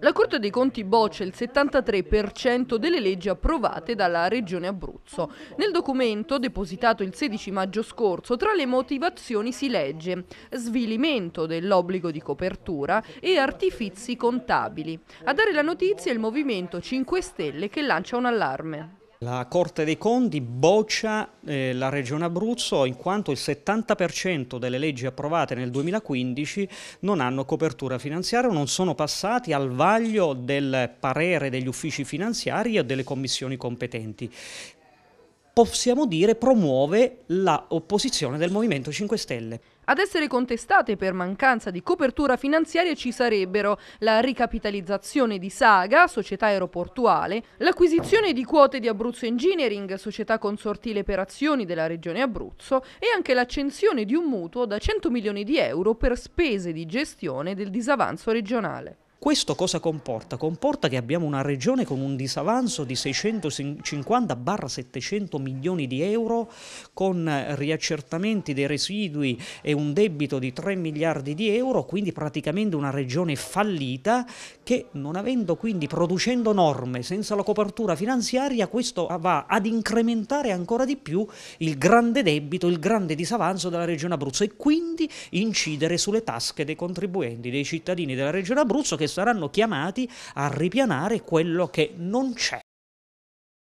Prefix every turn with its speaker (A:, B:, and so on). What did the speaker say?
A: La Corte dei Conti boccia il 73% delle leggi approvate dalla Regione Abruzzo. Nel documento, depositato il 16 maggio scorso, tra le motivazioni si legge svilimento dell'obbligo di copertura e artifizi contabili. A dare la notizia è il Movimento 5 Stelle che lancia un allarme.
B: La Corte dei Conti boccia eh, la Regione Abruzzo in quanto il 70% delle leggi approvate nel 2015 non hanno copertura finanziaria o non sono passati al vaglio del parere degli uffici finanziari o delle commissioni competenti possiamo dire promuove l'opposizione del Movimento 5 Stelle.
A: Ad essere contestate per mancanza di copertura finanziaria ci sarebbero la ricapitalizzazione di Saga, società aeroportuale, l'acquisizione di quote di Abruzzo Engineering, società consortile per azioni della regione Abruzzo e anche l'accensione di un mutuo da 100 milioni di euro per spese di gestione del disavanzo regionale.
B: Questo cosa comporta? Comporta che abbiamo una regione con un disavanzo di 650-700 milioni di euro, con riaccertamenti dei residui e un debito di 3 miliardi di euro, quindi praticamente una regione fallita che non avendo quindi, producendo norme senza la copertura finanziaria, questo va ad incrementare ancora di più il grande debito, il grande disavanzo della regione Abruzzo e quindi incidere sulle tasche dei contribuenti, dei cittadini della regione Abruzzo che saranno chiamati a ripianare quello che non c'è